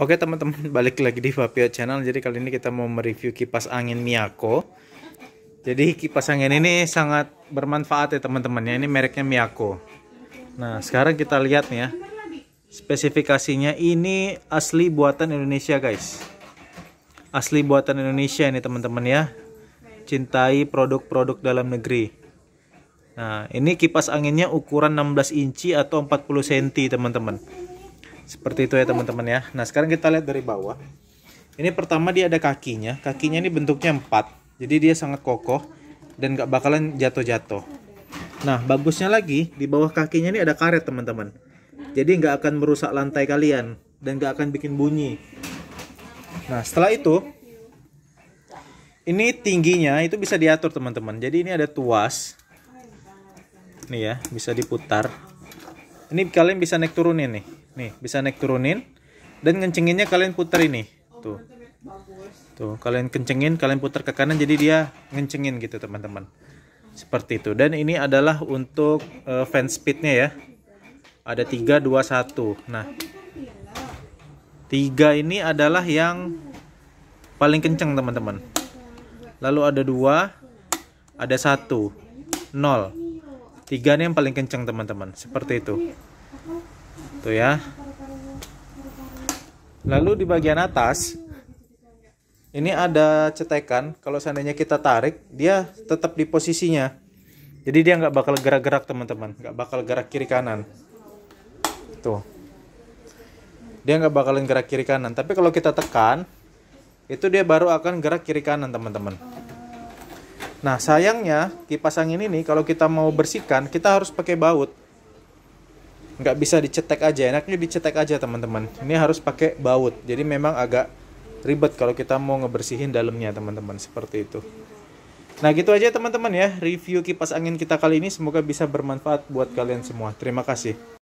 Oke teman-teman balik lagi di Fabio Channel Jadi kali ini kita mau mereview kipas angin Miyako Jadi kipas angin ini sangat bermanfaat ya teman-teman ya. Ini mereknya Miyako Nah sekarang kita lihat nih ya Spesifikasinya ini asli buatan Indonesia guys Asli buatan Indonesia ini teman-teman ya Cintai produk-produk dalam negeri Nah ini kipas anginnya ukuran 16 inci atau 40 cm teman-teman seperti itu ya teman-teman ya. Nah sekarang kita lihat dari bawah. Ini pertama dia ada kakinya. Kakinya ini bentuknya empat, Jadi dia sangat kokoh dan gak bakalan jatuh-jatuh. Nah bagusnya lagi di bawah kakinya ini ada karet teman-teman. Jadi gak akan merusak lantai kalian dan gak akan bikin bunyi. Nah setelah itu ini tingginya itu bisa diatur teman-teman. Jadi ini ada tuas. Nih ya, bisa diputar ini kalian bisa naik turunin nih nih bisa naik turunin dan kencenginnya kalian putar ini tuh tuh kalian kencengin kalian putar ke kanan jadi dia ngencengin gitu teman-teman seperti itu dan ini adalah untuk uh, fan speednya ya ada 3 2 1 nah tiga ini adalah yang paling kenceng teman-teman lalu ada dua, ada satu, 0 tiga nih yang paling kenceng teman-teman seperti itu tuh ya lalu di bagian atas ini ada cetekan kalau seandainya kita tarik dia tetap di posisinya jadi dia nggak bakal gerak-gerak teman-teman nggak bakal gerak kiri kanan tuh dia nggak bakalan gerak kiri kanan tapi kalau kita tekan itu dia baru akan gerak kiri kanan teman-teman Nah, sayangnya kipas angin ini kalau kita mau bersihkan, kita harus pakai baut. Nggak bisa dicetek aja, enaknya dicetek aja teman-teman. Ini harus pakai baut. Jadi memang agak ribet kalau kita mau ngebersihin dalamnya teman-teman, seperti itu. Nah, gitu aja teman-teman ya review kipas angin kita kali ini. Semoga bisa bermanfaat buat kalian semua. Terima kasih.